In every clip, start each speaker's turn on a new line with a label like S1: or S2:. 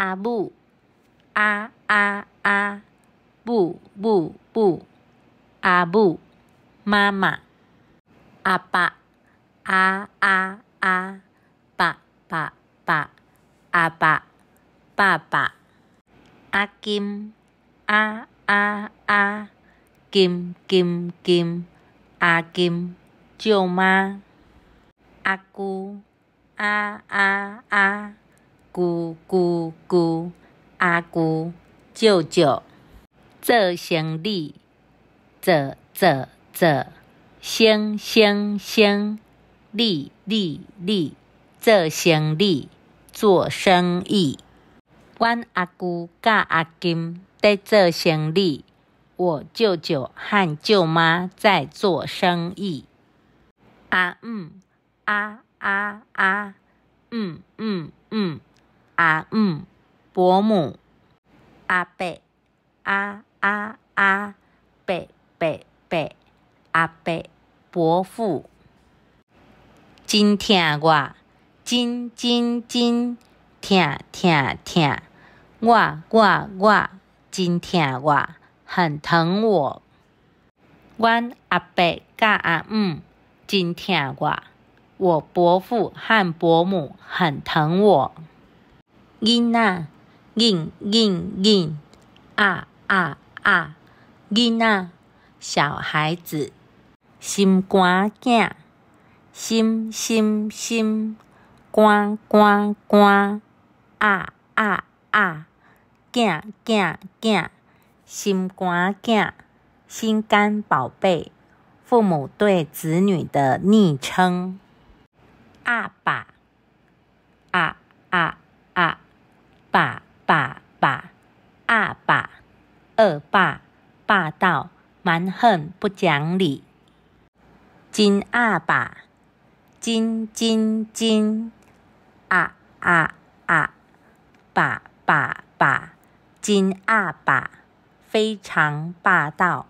S1: 阿母，啊啊啊，母母母，阿母妈妈，阿爸，阿阿阿，爸爸爸，阿爸爸爸，阿金，阿阿阿，金金金，阿金舅妈，阿姑，啊啊啊。姑姑姑，阿姑，舅舅做生理，做做做，生生生，利利利，做生理，做生意。阮阿姑甲阿金在做生理，我舅舅和舅妈在做生意。啊嗯，啊啊啊，嗯嗯嗯。阿姆，伯母，阿伯，阿阿阿伯伯伯，阿伯伯父真疼我，真真真疼疼疼我我我真疼我，很疼我。阮阿伯甲阿姆真疼我，我伯父和伯母很疼我。囡仔，囡囡囡，啊啊啊！囡仔，小孩子，心肝仔，心心心，肝肝肝，啊啊啊！囝囝囝，心肝仔，心肝宝贝，父母对子女的昵称。阿爸，啊啊啊！爸爸爸，阿霸，恶霸，霸道，蛮横不讲理。金阿爸，金金金，啊啊啊，爸爸爸，金阿爸，非常霸道。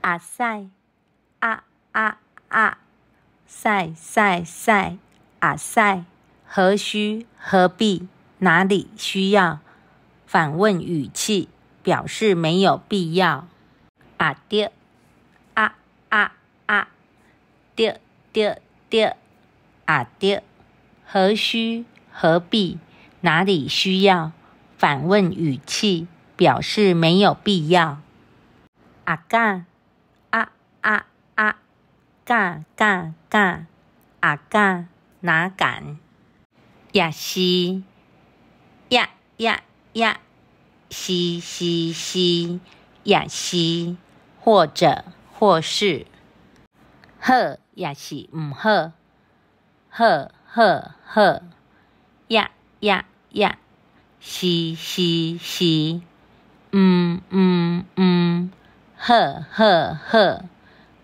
S1: 阿塞，啊啊啊，塞塞塞，阿塞，何须何必？哪里需要反问语气，表示没有必要。啊丢啊啊啊丢丢丢啊丢，何须何必？哪里需要反问语气，表示没有必要。啊干啊啊啊干干干啊干，哪敢？也是。呀呀呀，嘻嘻嘻，呀嘻，或者或是，呵呀是唔呵，呵呵好，呀呀呀，嘻嘻嘻，嗯嗯嗯，呵呵呵，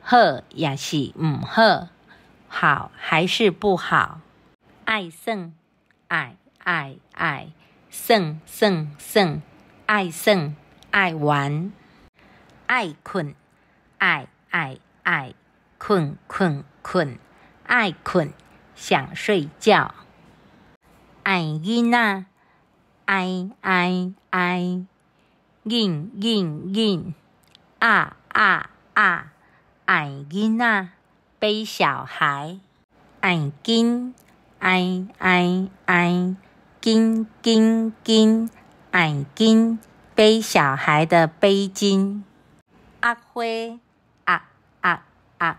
S1: 呵呀是唔呵，好还是不好？爱生爱爱爱。算算算，爱算爱玩，爱困爱爱爱，困困困，爱困想睡觉，爱囡仔爱爱爱，硬硬硬啊啊啊，爱囡仔，背小孩，爱囡爱爱爱。金金金，眼金，背小孩的背巾。阿灰啊啊啊，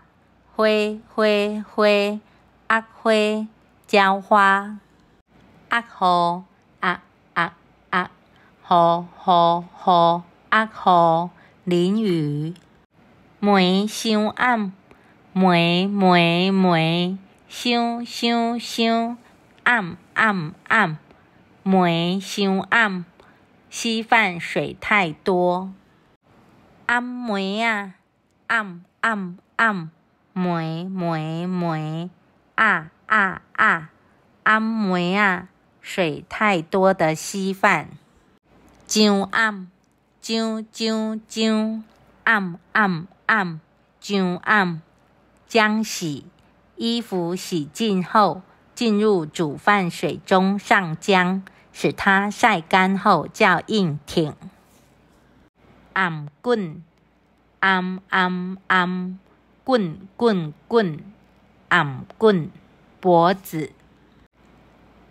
S1: 灰灰灰，阿灰浇花。阿雨啊啊啊，雨雨雨阿淋雨。门上暗门门门上上上暗暗暗。梅上暗，稀饭水太多。暗梅啊，暗暗暗梅梅梅啊啊啊！暗梅啊，水太多的稀饭。上暗，上上上暗暗暗上暗，将洗衣服洗净后。进入煮饭水中上浆，使它晒干后较硬挺。暗棍，暗暗暗棍棍棍，暗棍脖子。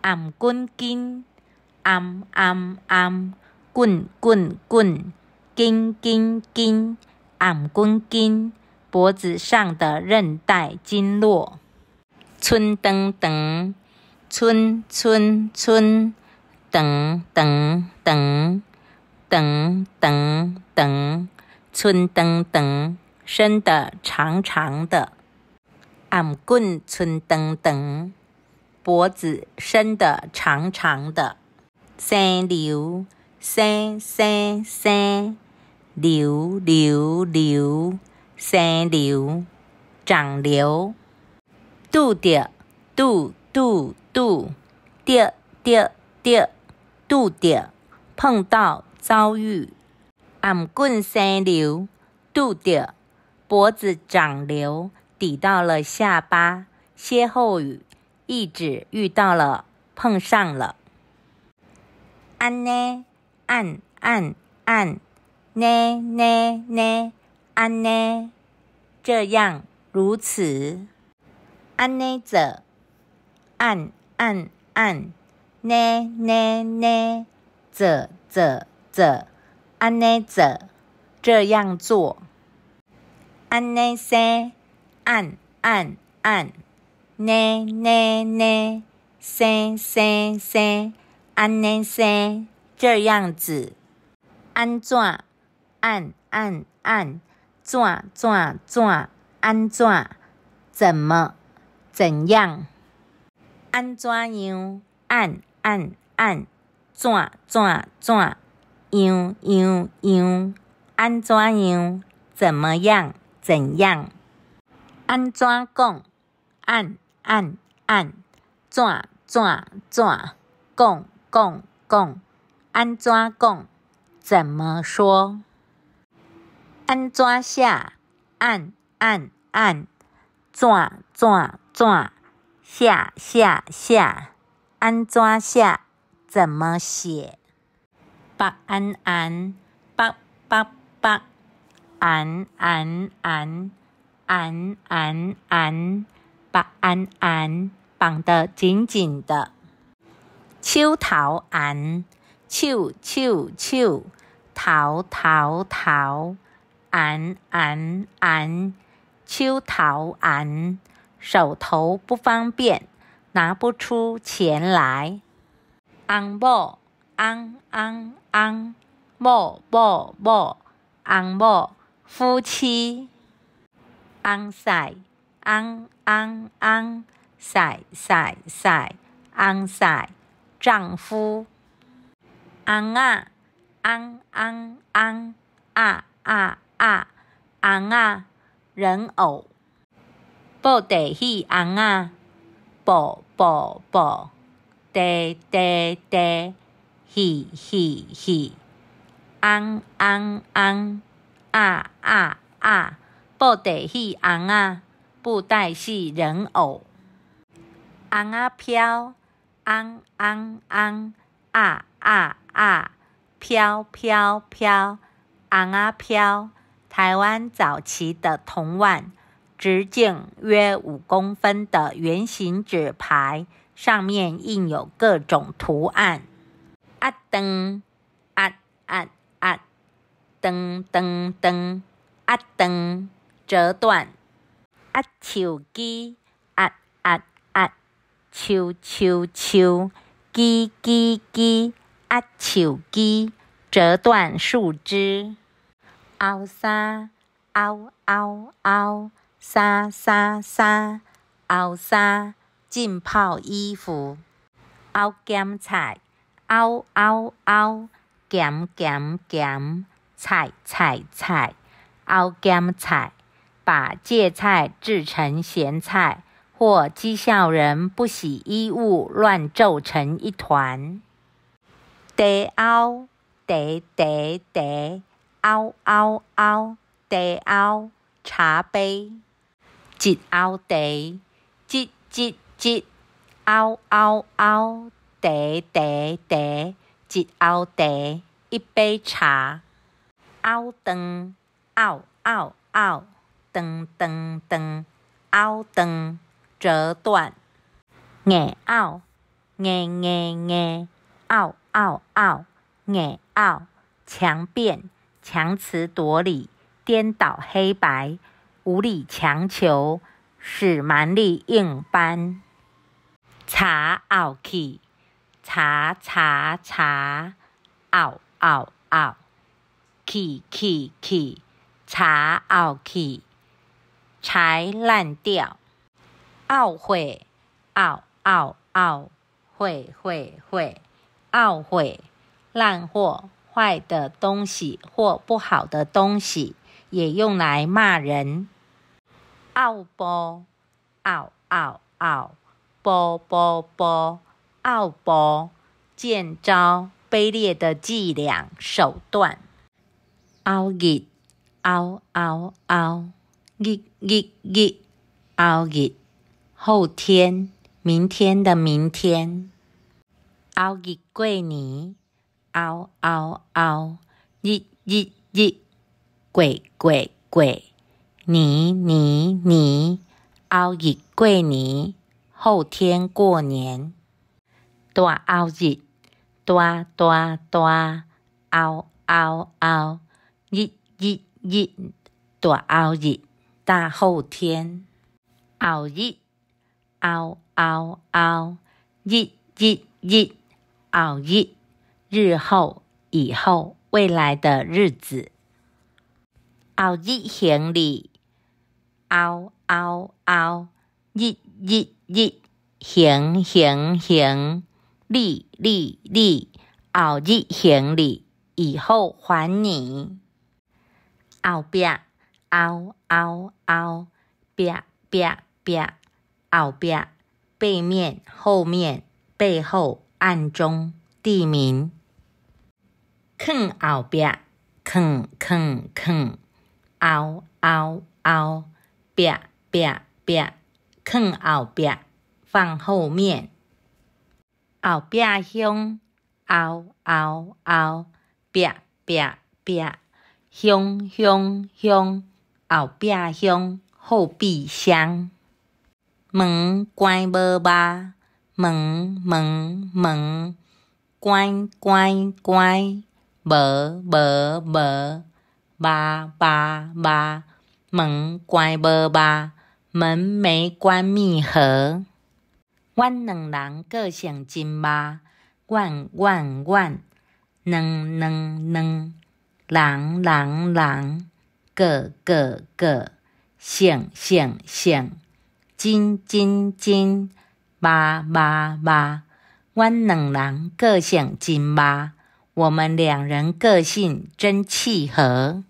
S1: 暗棍筋，暗暗暗棍棍棍筋筋筋，暗棍筋脖子上的韧带经络。春等等，春春春，等等等，等等等，春等等，伸的长长的，俺棍春等等，脖子伸的长长的，三流三三三，流流流，三流长流。拄着，拄拄拄，拄拄拄拄拄着，碰到、遭遇。俺滚三瘤，拄着脖子长瘤，抵到了下巴。歇后语，意指遇到了、碰上了。安呢？按按按，呢呢呢？安呢？这样如此。安呢者，按按按，呢呢呢者者者，安呢者这样做。安呢生，按按按，呢呢呢生生生，安呢生这样子。安怎，按按按，怎怎怎安怎？怎么？怎样？安怎样？按按按？怎怎怎？样样样？安怎样？怎么样？怎样？安怎讲？按按按？怎怎怎？讲讲讲？安怎讲？怎么说？安怎写？按按按？怎怎？写写写，安怎写？怎么写？绑安安，绑绑绑，安安安安安安，绑安安，绑得紧紧的。手头安，手手手，头头头，安安安，手头安。手头不方便，拿不出钱来。昂莫昂昂昂，莫莫莫，昂莫夫妻。昂塞昂昂昂，塞塞塞，昂塞丈夫。昂啊，昂昂昂，啊啊啊，啊人偶。布袋戏红啊，布布布，袋袋袋，戏戏戏，红红红，啊啊啊，布袋戏红啊，布袋戏人偶，红啊飘，红红红，啊啊啊，飘飘飘，红啊飘，台湾早期的童玩。直径约五公分的圆形纸牌，上面印有各种图案。啊噔啊啊啊噔噔噔啊噔，折断。啊树枝啊啊啊秋秋秋，枝枝枝啊树枝折断树枝。嗷沙嗷嗷嗷。沙沙沙，熬沙浸泡衣服，熬咸菜，熬熬熬，咸咸咸菜菜菜，熬咸菜，把芥菜制成咸菜，或讥笑人不洗衣物乱皱成一团。得熬得得得，熬熬熬，得熬茶杯。一熬茶，一、一、一熬、熬、熬，茶、茶、茶，一熬茶，一杯茶。熬断，熬、熬、熬，断、断、断，熬断，折断。硬熬，硬、硬、硬，熬、熬、熬，硬熬，强辩，强词夺理，颠倒黑白。无力强求，使蛮力硬搬。查奥气，查查查奥奥奥气气气查奥气，才烂掉。懊悔懊懊懊悔悔悔懊悔烂货坏的东西或不好的东西，也用来骂人。傲波傲傲傲波波波傲波，见招卑劣的伎俩手段。傲日傲傲傲日日日日日，后天明天的明天。傲日过年，傲傲傲日日日过过过。年年年，后日过年。大后日，大大大，后后后日日日，大后日大后天。后日，后后后日日日，后日日后以后未来的日子，后日行李。嗷嗷嗷！日日日行行行！日日日，后日行李以后还你。后边，嗷嗷嗷！壁壁壁，后边，背面、后面、背后、暗中，地名。藏后边，藏藏藏，嗷嗷嗷！背背背，放后背，放后面。后壁箱，后后后，背背背，箱箱箱，后壁箱，后备箱。萌乖爸爸，门门门乖乖乖乖，爸爸爸，爸爸。门关无吧，门没关密合。阮两人个性真吧，阮阮阮，两两两人人人个个个性性真真真嘛嘛嘛。阮两人个性真吧，我们两人个性真契合。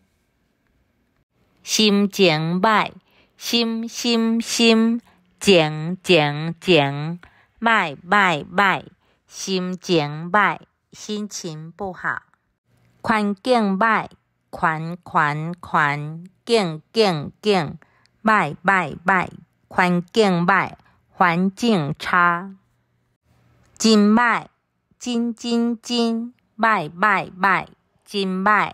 S1: 心情歹，心心心情情情歹歹歹，心情歹，心情不好。环境歹，环环环境境境歹歹歹，环境歹，环境差。真歹，真真真歹歹歹，真歹，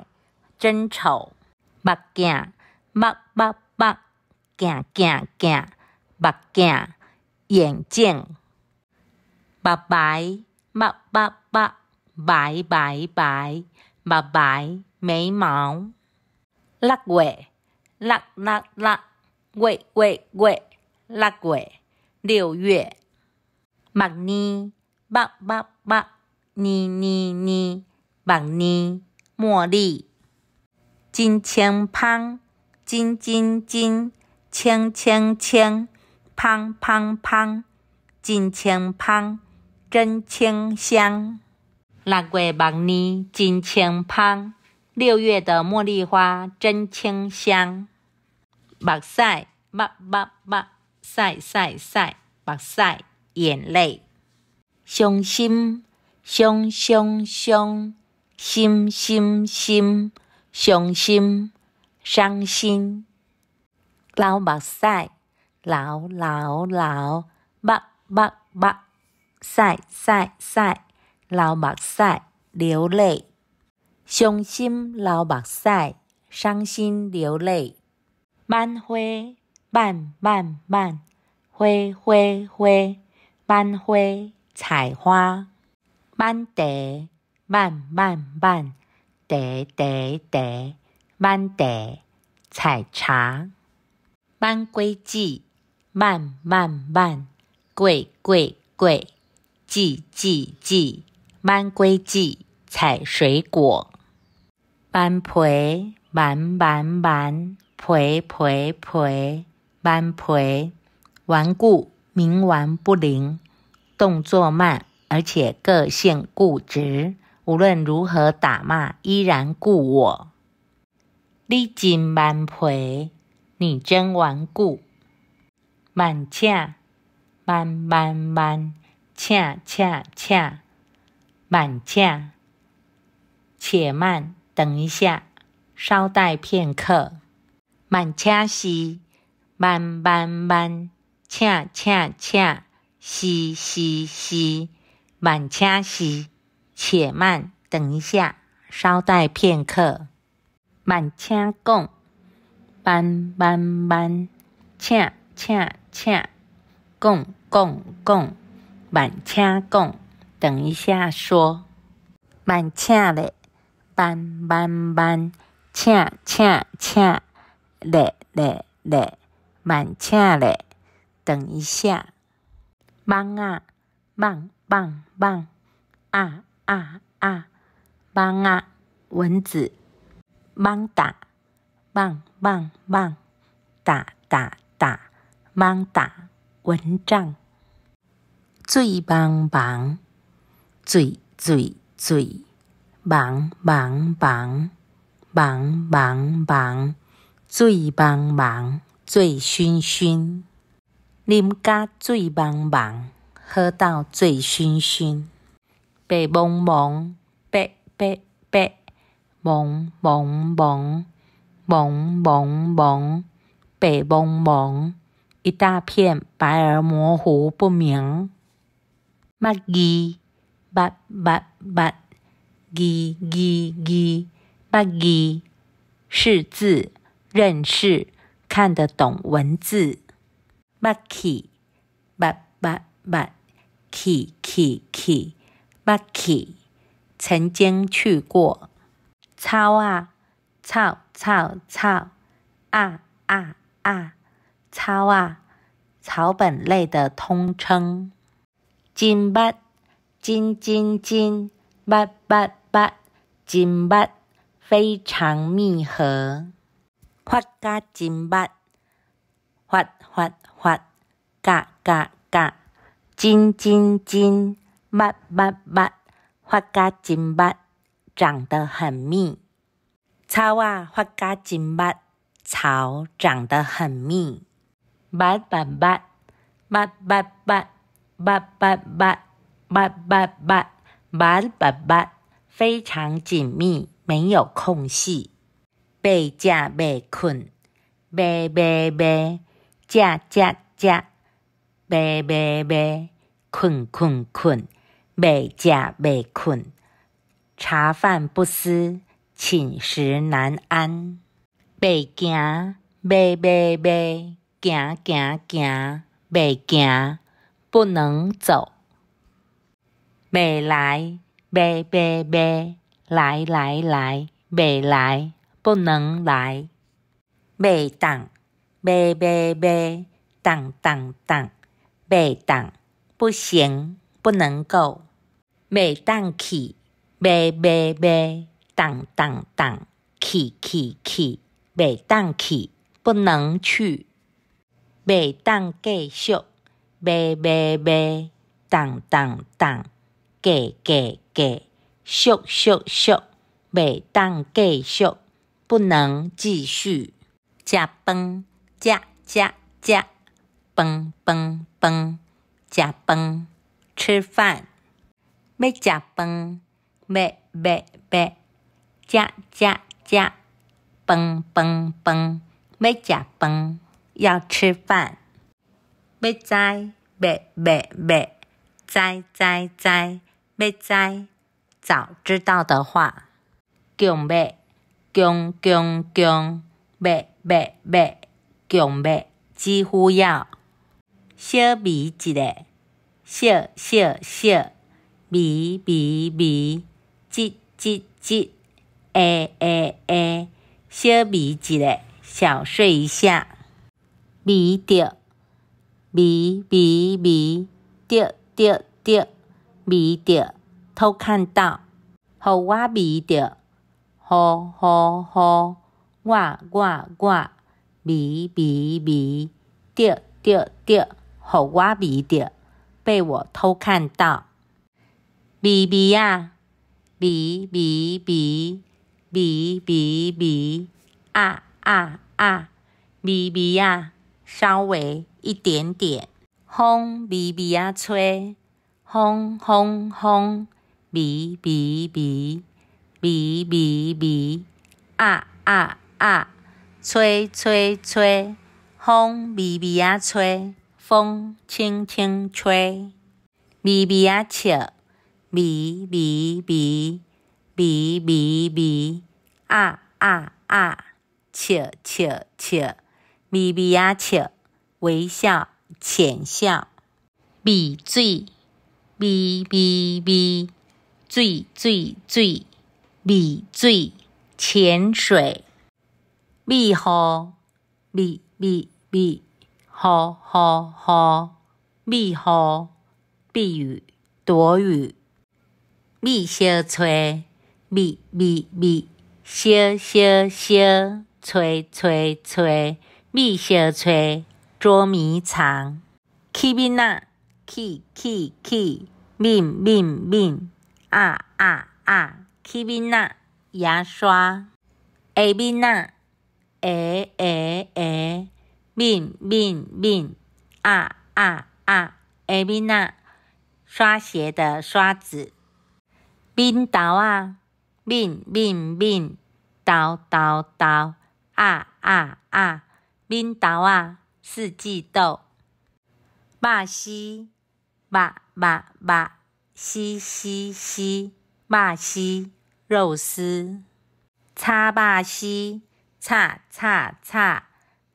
S1: 真丑，目镜。目目目，镜镜镜，目镜眼镜。白白白，白白白，目白眉毛。六月，六六六，月月月，六月六月。茉莉，茉茉茉，妮妮妮，茉莉茉莉，真清香。金金金，青青青，胖胖胖，真清胖，真清香。六月望日真清胖，六月的茉莉花真清香。目屎，目目目，晒晒晒，目屎，眼泪，伤心伤伤伤，心心心，伤心。伤心，流目屎，流流流，目目目，屎屎屎，流目屎，流泪。伤心，流目屎，伤心流泪。满花满满满，花花花，满花采花。满地满满满，地地地。慢得采茶，慢归季，慢慢慢，贵贵贵，季季季，慢归季采水果。慢培慢慢慢，培培培，慢培顽固，冥顽不灵，动作慢，而且个性固执，无论如何打骂，依然顾我。你真顽皮，你真顽固。慢请，慢慢慢，请请请，慢请。且慢，等一下，稍待片刻。慢请是，慢慢慢，请请请，是是是，慢请是。且慢，等一下，稍待片刻。慢，请讲！慢慢慢，请请请讲讲讲！慢，请讲！等一下说。慢，请嘞！慢慢慢，请请请嘞嘞嘞！慢，请嘞！等一下。蚊啊！蚊蚊蚊啊啊啊！蚊啊！蚊子。盲打忙忙忙打打打盲打蚊帐，醉茫茫醉醉醉茫茫茫茫茫茫醉茫茫醉醺醺，啉甲醉茫茫，喝到醉醺醺，白茫茫白白白。蒙蒙蒙蒙蒙蒙，白蒙蒙，一大片白而模糊不明。八二八八八，二二二，八二识字，认识看得懂文字。八 k e k y y 曾经去过。草啊，草草草啊啊啊！草啊，草本类的通称。真勿真真真勿勿勿，真勿非常密合。发噶真勿发发发嘎嘎嘎，真真真勿勿勿，发噶真勿。长得很密，草啊，发加真密，草长得很密，密密密，密密密，密密密，密密密，密密密，非常紧密，没有空隙，被食被困，被被被，食食食，被被被，困困困，未食未困。茶饭不思，寝食难安。袂行，袂袂袂，行行行，袂行不能走。袂来，袂袂袂，来来来，袂来不能来。袂动，袂袂袂，动动动，袂动不行不能够，袂当去。袂袂袂，等等等，去去去，袂当去，不能去，袂当继续。袂袂袂，等等等，过过过，续续续，袂当继续，不能继续。食饭，食食食，饭饭饭，食饭，吃饭，要食饭。买买买，吃吃吃，蹦蹦蹦，没假蹦，要吃饭。没在，没没没，在在在，没在，早知道的话，穷没穷穷穷，没没没，穷没几乎要，小米几个，小小小，米米米。叽叽叽，哎哎哎，小眯子嘞，小睡一下。眯着眯眯眯，着着着，眯着偷看到，互我眯着，好好好，我我我，眯眯眯，着着着，互我眯着，被我偷看到，眯眯啊！咪咪咪，咪咪咪，啊啊啊，咪咪啊，稍微一点点，风咪咪啊吹，风风风，咪咪咪，咪咪咪，啊啊啊，吹吹吹，风咪咪啊吹，风轻轻吹，咪咪啊笑。咪咪咪咪咪咪啊啊啊！笑笑笑，咪咪啊笑，微笑浅笑，咪嘴咪咪咪水水水，咪嘴浅水，咪呼咪咪咪呼呼呼，咪呼避雨躲雨。米烧吹米米米，烧烧烧吹吹吹米烧吹捉迷藏。起面呐起起起面面面啊啊啊起面呐牙刷。下面呐诶诶诶面面面啊啊啊下面呐刷鞋的刷子。冰豆啊，扁扁扁豆豆豆啊啊啊！冰豆啊，四季豆。巴西，巴巴巴西西西西，巴西肉丝。叉巴西，叉叉叉，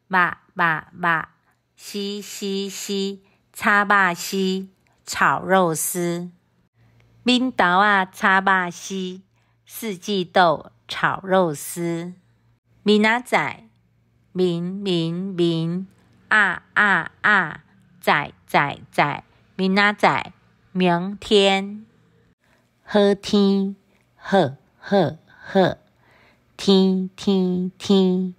S1: 巴巴巴西西西西，叉巴西炒肉丝。明早啊，炒肉丝；四季豆炒肉丝。明仔载，明明明，啊啊啊，载载载。明仔载，明天好天，呵呵呵，天天天，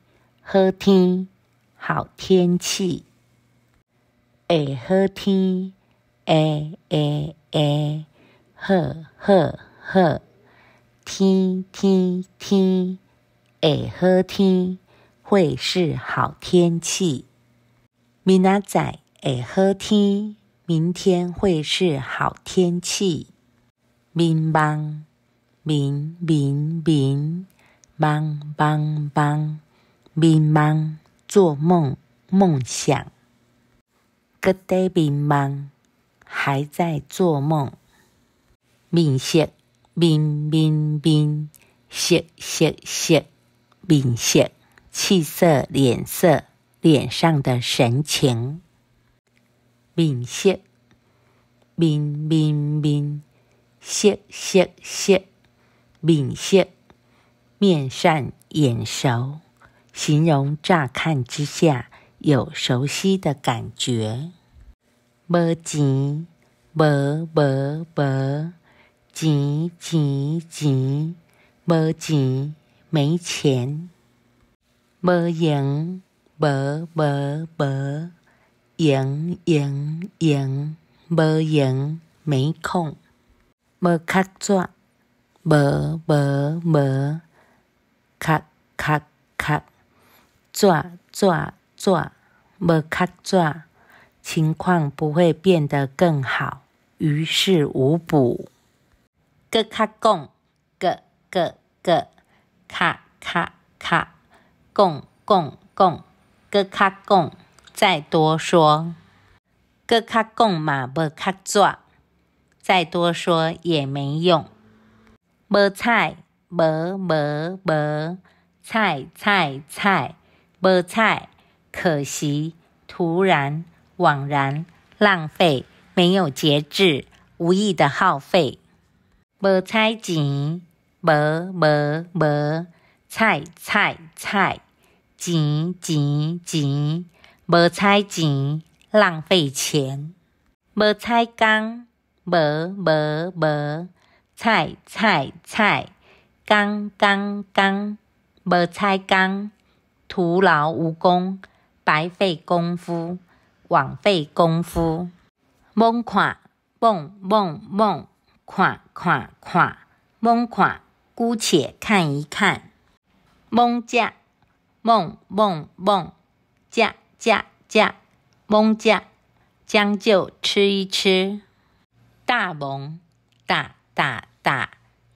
S1: 好天，好天气，下好天，下下下。呵呵呵！天天天会好天，会是好天气。明仔载会好天，明天会是好天气。眠梦眠眠眠，梦梦梦眠梦，做梦梦想。Good day，眠梦还在做梦。面色，面面面，色色色，面色，气色、脸色、脸上的神情。面色，面面面，色色色，面色，面善眼熟，形容乍看之下有熟悉的感觉。无钱，无无无。钱钱钱，无钱没钱，无闲无无无闲闲闲，无闲没空，无卡纸无无无卡卡卡纸纸纸，无卡纸，情况不会变得更好，于事无补。搁卡共，搁搁搁，卡卡卡共共共，搁卡共，再多说，搁卡共嘛无卡做，再多说也没用。无菜，无无无菜菜菜，无菜，可惜，突然枉然浪费，没有节制，无意的耗费。无彩钱，无无无彩彩彩钱钱钱，无彩钱浪费钱。无彩工，无无无彩彩彩工工工，无彩工徒劳无功，白费功夫，枉费功夫。猛看猛猛猛。看，看，看，猛看，姑且看一看。猛食，猛猛猛食食食，猛食，将就吃一吃。大猛，打打打，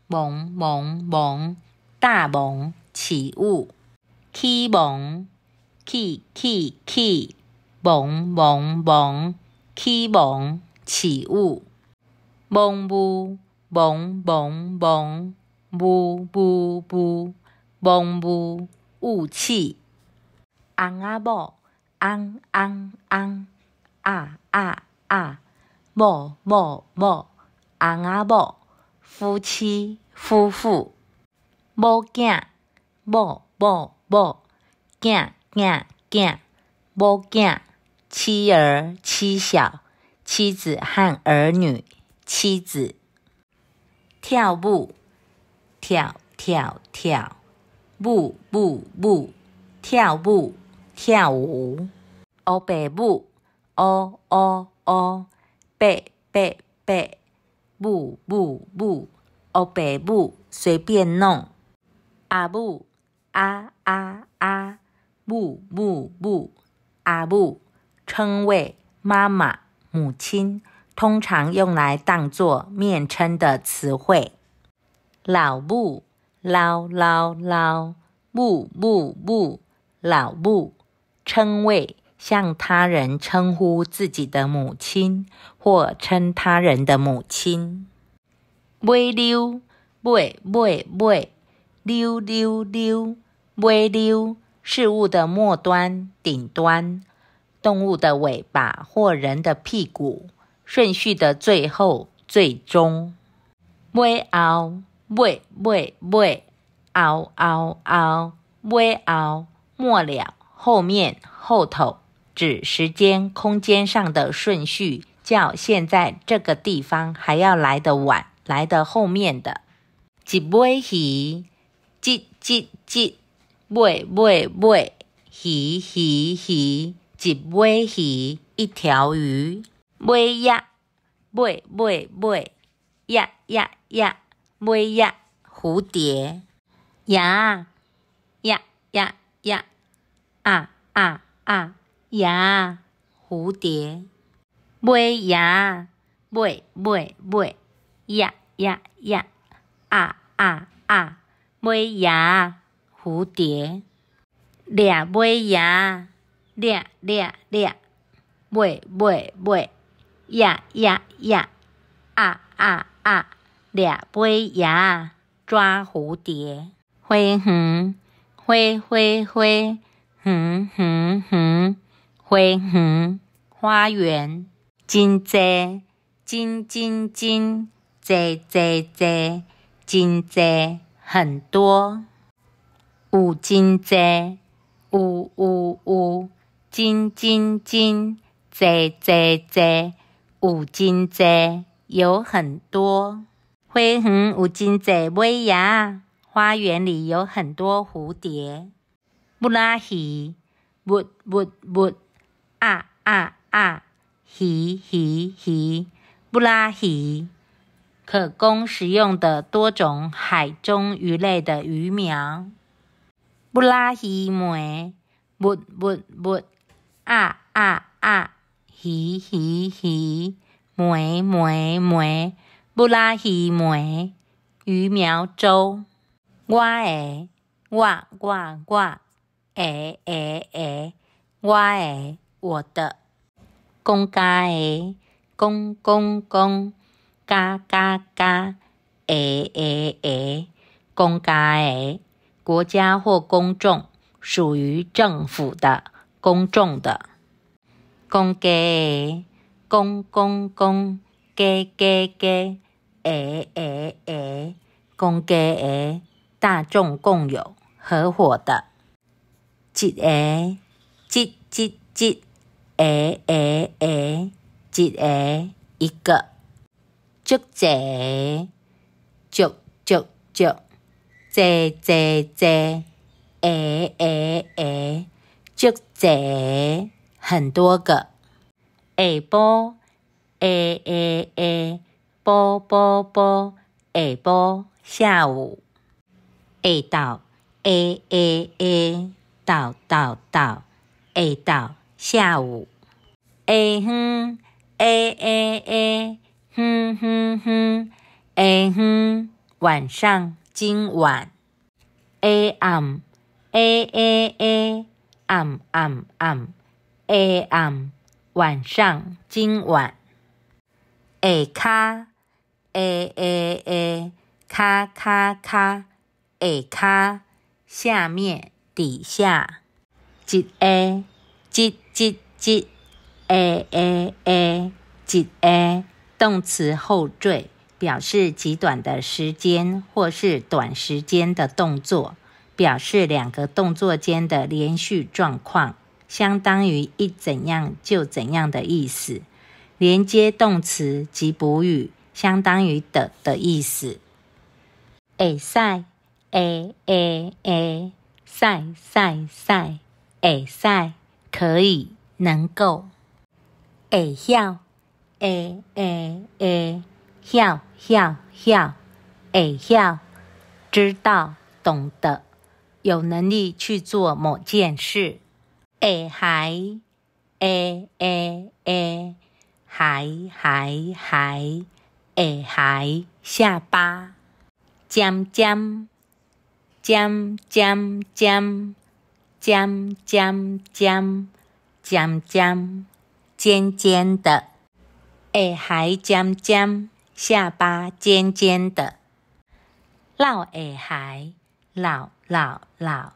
S1: 猛猛猛，大猛起雾，起猛，起起起，猛猛猛，起猛起雾。蒙雾蒙蒙蒙雾雾雾蒙雾雾气。翁啊母，翁翁翁啊啊啊，母母母翁啊母，夫妻夫妇。母囝母母母囝囝囝母囝妻儿妻小妻子和儿女。妻子跳舞，跳跳跳，舞舞舞，跳舞跳舞。阿爸舞，哦哦哦，爸爸爸，舞舞舞，阿爸舞随便弄。阿母，啊啊啊，母母母，阿母称谓妈妈母亲。通常用来当作面称的词汇，老母，老老老，木木木，老木，称谓，向他人称呼自己的母亲，或称他人的母亲。尾溜，尾尾尾，溜溜溜，尾溜，事物的末端、顶端，动物的尾巴或人的屁股。顺序的最后、最终，尾后、尾尾尾后后后尾后末了，后面、后头，指时间、空间上的顺序。叫现在这个地方，还要来得晚，来的后面的。一尾鱼，一、一、一尾尾尾鱼鱼鱼，一尾鱼，一条鱼。买呀买买买，呀呀呀，买呀蝴蝶呀呀呀呀啊啊啊呀蝴蝶买呀买买买，呀呀呀啊啊啊买呀蝴蝶抓买呀抓抓抓买买买。呀呀呀！啊啊啊！俩白蚁，抓蝴蝶，灰红灰灰灰红哼哼，灰红，花园金鸡金金金鸡鸡鸡，金鸡很多，有金鸡，呜呜呜，金金金鸡鸡鸡。有真济，有很多，花园有真济尾牙，花园里有很多蝴蝶。布拉鱼，木木木，啊啊啊，鱼鱼鱼，布拉鱼。可供食用的多种海中鱼类的鱼苗。布拉鱼苗，木木木，啊啊啊。鱼鱼鱼，麦麦麦，布拉鱼麦鱼苗粥。我诶，我我我，诶诶诶，我诶，我的，公家诶，公公公，嘎嘎嘎，诶诶诶，公家诶，国家或公众，属于政府的，公众的。公家诶，公公公，家家家，诶诶诶，公家诶大众共有，合伙的，一诶，一，一，一，诶诶诶，一个，一个，足足，一，一，一，诶诶诶，足个。很多个。下播，a a a，播播播，下播。下午，a 到，a a a，到到到，a 到。下午，a 哼，a a a，哼哼哼，a 哼。晚上，今晚，a 暗，a a a，暗暗暗。下 m 晚上，今晚。下骹，诶诶诶，骹骹骹，下骹，下面，底下。一诶，一一一，诶诶诶，一诶。动词后缀，表示极短的时间或是短时间的动作，表示两个动作间的连续状况。相当于一怎样就怎样的意思，连接动词及补语，相当于的的意思。会塞会会会塞塞塞，会塞可以能够。会晓，会会会晓晓晓，会晓知道懂得，有能力去做某件事。诶，还，诶，诶，诶，还，还，还，诶，还下巴尖尖，尖尖，尖尖，尖尖，尖尖，尖尖，的，诶，还尖尖，下巴尖尖的，老诶还老老老，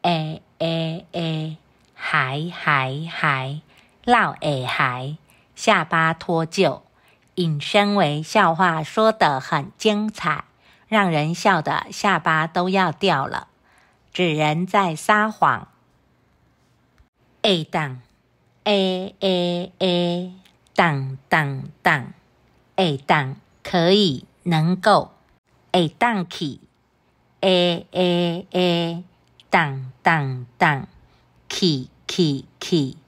S1: 诶，诶，诶。还还还，闹诶还下巴脱臼，引申为笑话，说得很精彩，让人笑得下巴都要掉了。指人在撒谎。诶当，诶诶诶，当当当，诶当可以能够，诶当去，诶诶诶，当当当。去去去，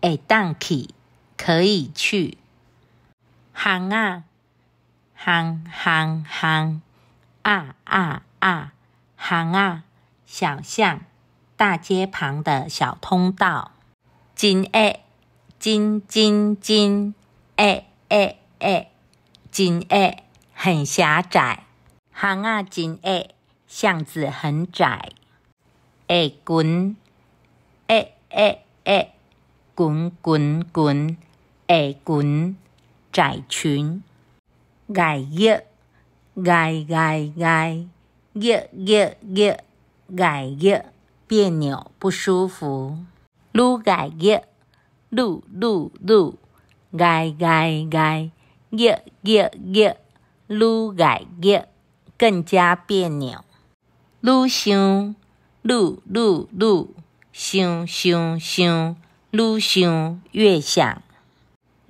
S1: 会当去，可以去。行啊，行行行，啊啊啊，行啊，小巷，大街旁的小通道，真诶，真真真，诶诶诶，真诶，很狭窄，行啊真诶，巷子很窄，会滚。诶诶诶，滚滚滚，诶滚，窄裙，碍热，碍碍碍，热热热，碍热，别扭，不舒服。撸碍热，撸撸撸，碍碍碍，热热热，撸碍热，更加别扭。撸想，愈愈愈。想想想，越想越想，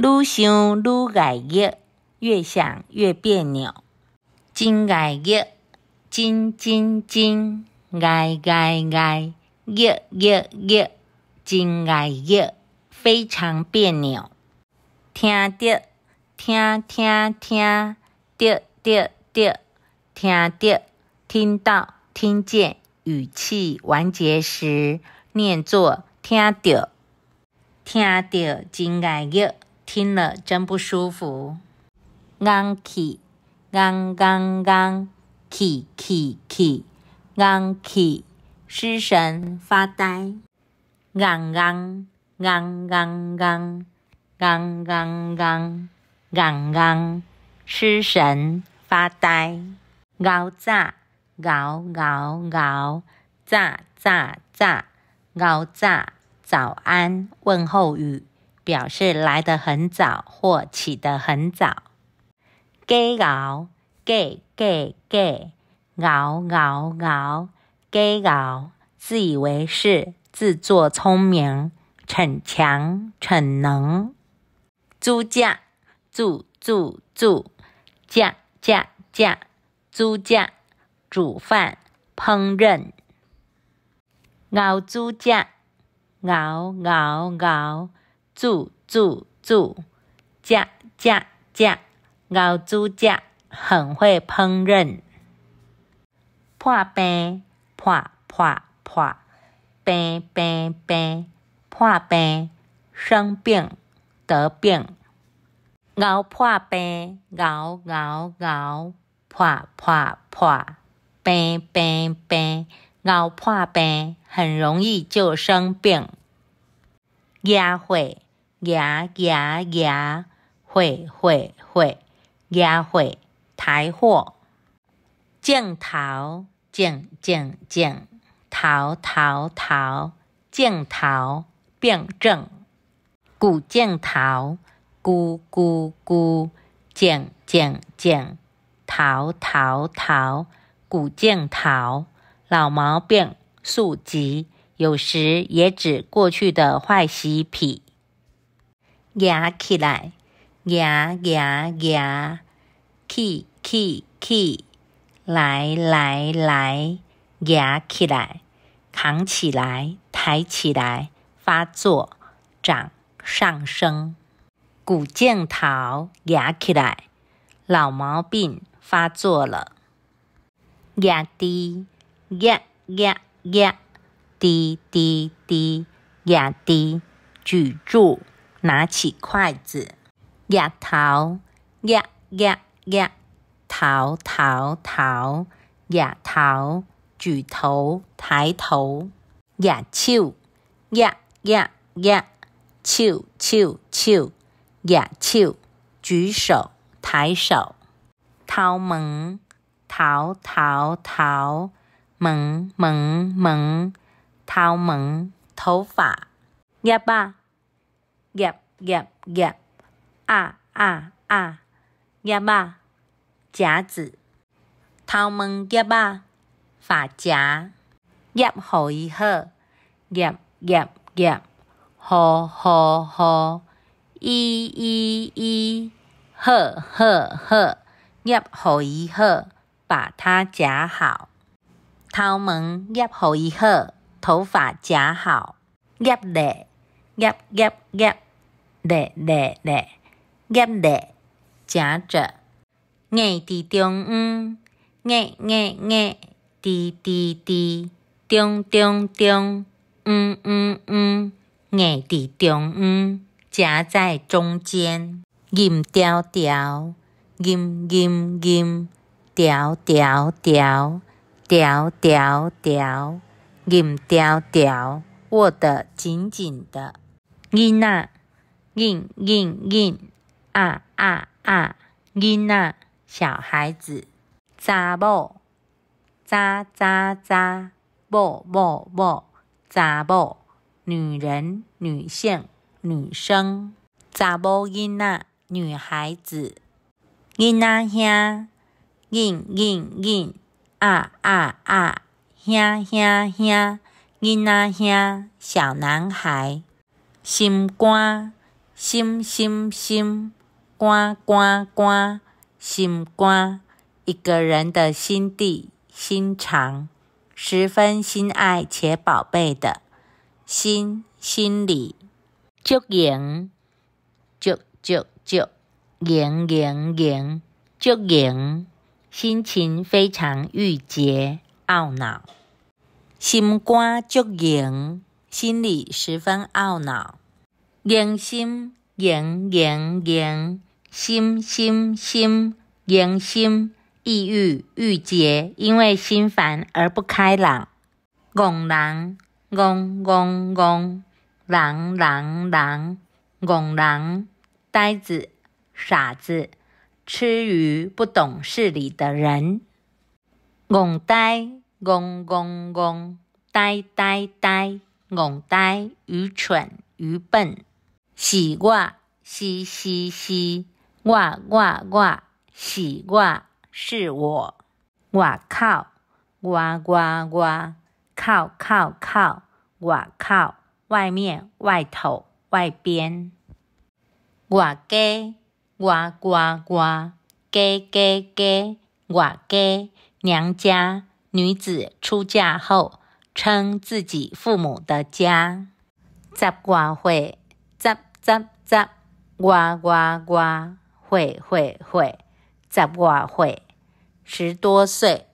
S1: 越想越爱约，越想越别扭，真爱约，真真真爱爱爱约约约，真爱约，非常别扭。听着，听听听着，听着，听到听见，语气完结时。念作听到，听到真碍耳，听了真不舒服。眼气，昂昂昂，气气气，昂气失神发呆。昂昂昂昂昂，昂昂昂，昂昂，失神发呆。咬炸，咬咬咬炸炸炸。熬炸早安问候语，表示来得很早或起得很早。g 熬，gay g g 熬熬熬 g 熬，自以为是，自作聪明，逞强逞能。猪架，煮煮煮，架架架，猪架，煮饭烹饪。熬煮家，熬熬熬煮煮煮家家家，熬煮家很会烹饪。破病破破破病病病破病生病得病，熬破病熬熬熬破破破病病病。熬破病，很容易就生病。牙会牙牙牙，会会会牙会，台货镜头剑剑剑桃桃桃镜头病症古镜头咕咕咕镜镜镜桃桃桃古剑桃。老毛病速急，有时也指过去的坏习癖。压起来，牙牙牙，气气气，来来来，压起来，扛起来，抬起来，发作，涨上升。古剑桃压起来，老毛病发作了，压低。呀呀呀！滴滴滴！呀滴！举住，拿起筷子。呀淘呀呀呀！淘淘淘！呀淘举头抬头。呀揪呀呀呀！秋秋秋，呀秋，举手抬手。淘门淘淘淘！门门门，头门头发夹吧，夹夹夹，啊啊啊，夹吧，夹子，头门夹吧，发夹夹好伊好，夹夹夹，好好好，依依依，好好好，夹好伊好，把它夹好。头毛夹，好伊好，头发夹好，夹嘞，夹夹夹嘞嘞嘞，夹嘞夹着，硬在中央，硬硬硬，滴滴滴，中中中，嗯嗯嗯，硬在中央，夹在中间，硬调调硬，调调调。条条条，银条条，握得紧紧的。囡仔，囡囡囡，啊啊啊，囡仔，小孩子，查某，查查查，某某某，查某，女人、女性、女生，查某囡仔，女孩子，囡仔兄，囡囡囡。啊啊啊！兄兄兄，囡仔兄，小男孩，心肝心心心肝肝肝，心肝一个人的心地心肠，十分心爱且宝贝的心心里，足盈足足足盈盈盈盈，足心情非常郁结、懊恼，心肝足硬，心里十分懊恼，人心、硬硬硬心、心心人心，抑郁郁结，因为心烦而不开朗，戆人、戆戆戆人、戆戆人、戆人，呆子、傻子。吃鱼不懂事理的人，戆呆戆戆戆呆呆呆，戆呆愚蠢愚笨。喜我嘻嘻嘻，我我我喜我是我。我靠哇哇哇，靠靠靠，我靠外面外头外边。我给。呱呱呱，家家家，我家娘家女子出嫁后称自己父母的家。十挂会，十十十，呱呱呱，会会会，十挂会，十多岁。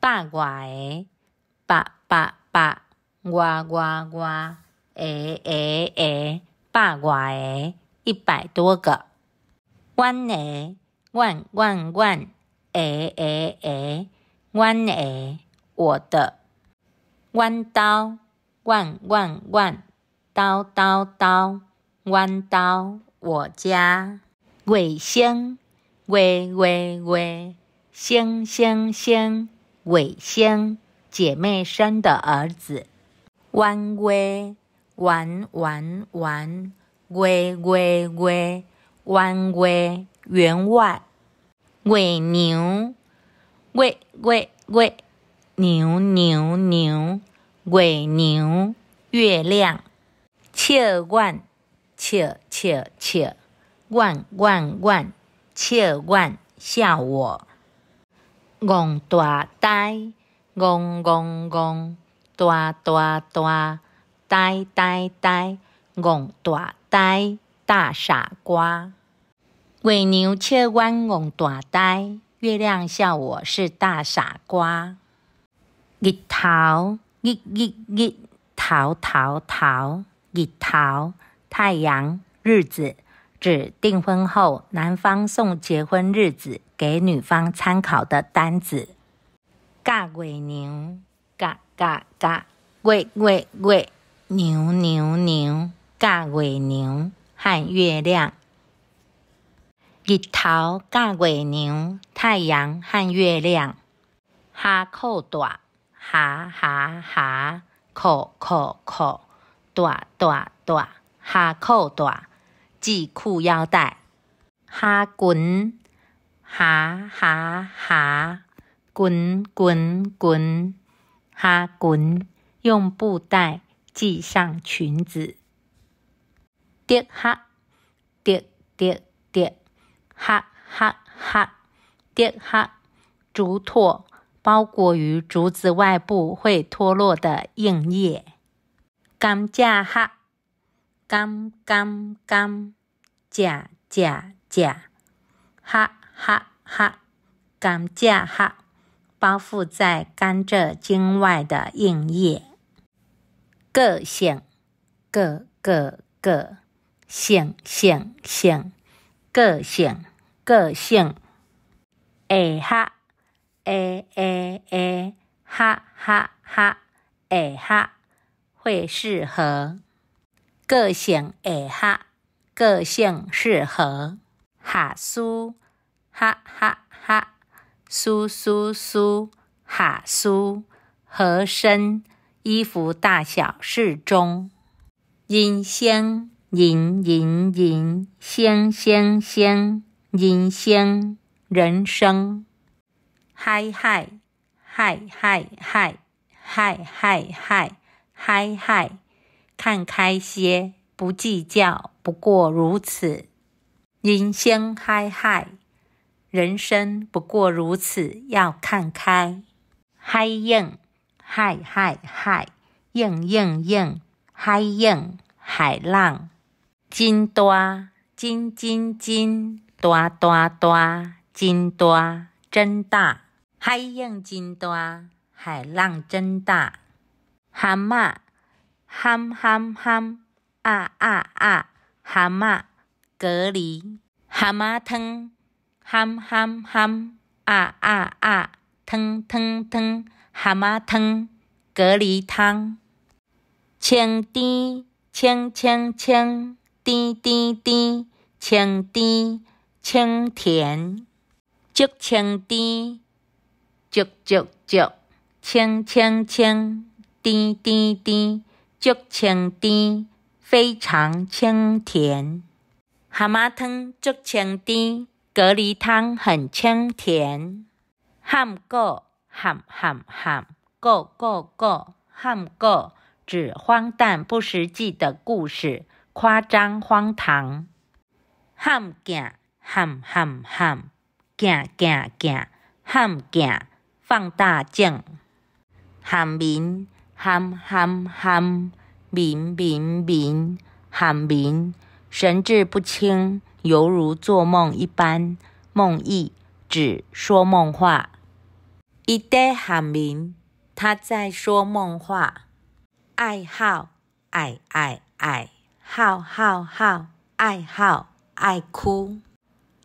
S1: 八挂诶，八八八，呱呱呱，诶诶诶，八挂诶，一百多个。弯诶，弯弯弯诶诶诶，弯诶，我的弯刀，弯弯弯刀刀刀，弯刀我家卫星，喂喂喂星星星卫星姐妹生的儿子，弯喂弯弯弯喂喂喂。弯弯圆外，月牛，月月月，牛牛牛，月牛，月亮。笑弯笑笑笑，弯弯弯，笑弯笑我。戆大呆，戆戆戆，大大大，呆呆呆，戆大呆，大傻瓜。月牛笑弯憨大呆，月亮笑我是大傻瓜。日头，日日日头头头，日头太阳日子，指订婚后男方送结婚日子给女方参考的单子。嫁月牛，嫁嫁嫁月月月牛牛牛，嫁月牛和月亮。日头加月亮，太阳和月亮。哈口短，哈哈哈，口口裤，短短短。下裤短，系裤腰带。哈滚，哈哈哈，滚滚滚。哈滚，用布袋系上裙子。滴哈，滴滴。哈哈哈，壳哈，竹托包裹于竹子外部会脱落的硬叶。甘蔗哈，甘甘甘蔗蔗蔗，哈哈哈，甘蔗哈，包覆在甘蔗茎外的硬叶。个性，个个个性性性。个性，个性，哎哈，哎哎哎，哈哈哈，哎哈，会适合。个性哎哈，个性适合。哈苏，哈哈哈，苏苏苏，哈苏，合身，衣服大小适中。音箱。人人人生生生人生人生，嗨嗨嗨嗨嗨嗨嗨嗨嗨，看开些，不计较，不过如此。人生嗨嗨，人生不过如此，要看开。嗨硬嗨嗨嗨硬硬硬嗨硬海浪。金大金金金大大大金大真大，海涌金大海浪真大。蛤蟆，哼哼哼，啊啊啊，蛤蟆隔离蛤蟆汤，哼哼哼，啊啊啊，汤汤汤，蛤蟆汤隔离汤，清甜清清清。滴滴滴，清滴清甜，足清滴，足足足，清清清，滴滴滴，足清滴，非常清甜。蛤蟆汤足清滴，蛤蜊汤很清甜。喊过喊喊喊，过过过，喊过指荒诞不实际的故事。夸张、荒唐，喊叫、喊喊喊，叫叫叫，喊叫，放大镜，喊眠、喊喊喊，眠眠眠，喊眠，神志不清，犹如做梦一般。梦呓，指说梦话。伊袋喊眠，他在说梦话。爱好，爱爱爱。好，好，好，爱好，爱哭。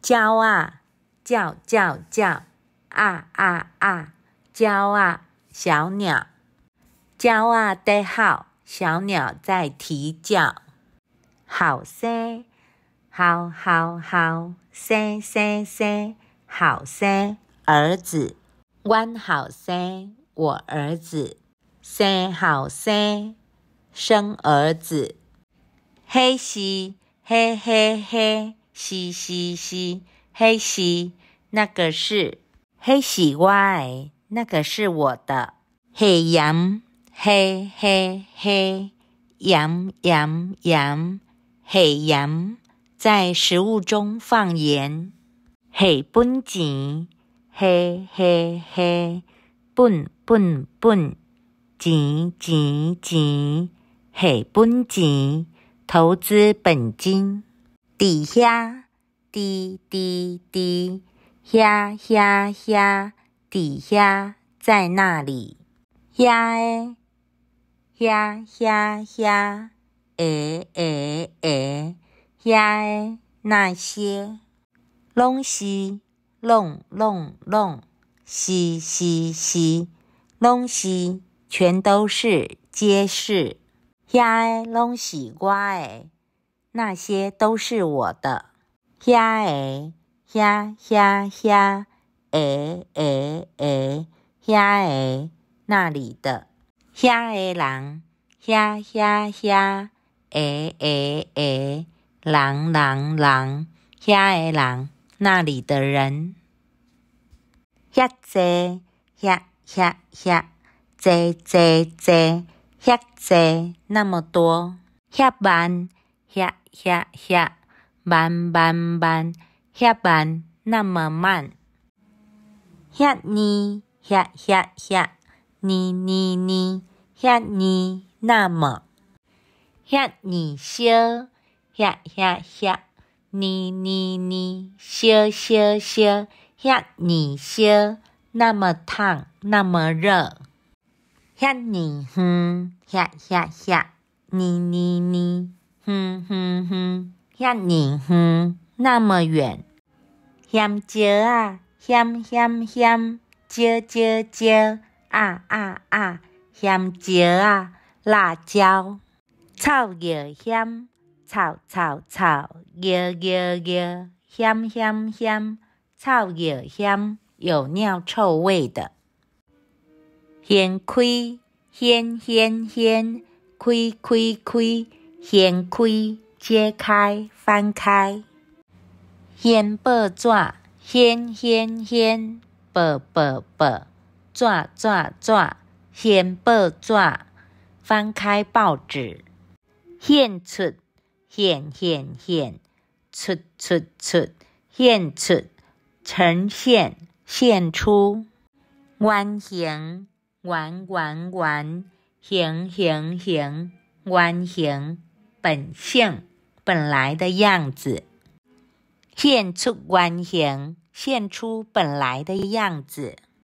S1: 叫啊，叫，叫，叫，啊，啊，啊，叫啊！小鸟叫啊得好，小鸟在啼叫。好生，好，好，好生，生，生，好生儿子，我好生，我儿子生好生，生儿子。嘿西，嘿嘿嘿，西西西，嘿西，那个是嘿西 y 那个是我的。黑羊，嘿嘿嘿，羊羊羊，黑羊在食物中放盐，黑本钱，嘿嘿嘿，本本本，钱钱钱，黑本钱。投资本金，抵押，滴滴滴，押押押，抵押在那里，押诶，押押押，诶诶诶，押诶，那些拢西，弄弄弄，是是是，拢西全都是，皆是。遐的拢是我诶，那些都是我的。遐的遐遐遐，诶诶诶，遐的那里的遐的人，遐遐遐，诶诶诶，人人人，遐的人，那里的人。遐坐遐遐遐，坐坐坐。遐侪那么多，遐慢遐遐遐慢慢慢，遐慢那么慢。遐热遐遐遐，热热热，遐热那么遐热烧，遐遐遐，热热热烧烧烧，遐热烧那么烫，那么热。向你哼，向向向，你你你，哼哼哼，向你哼，那么远。香椒啊，香香香，椒椒椒，啊啊啊，香椒啊，辣椒，草热香，草草草，热热热，香香香，草热香，有尿臭味的。掀开，掀掀掀开，开开掀开，揭开，翻开。掀报纸，掀掀掀报报报，纸纸抓，掀报纸，翻开报纸。现出，现现现出出出，现出呈现，现出完形。圆圆圆，形形形，完形本性本来的样子，现出完形，现出本来的样子。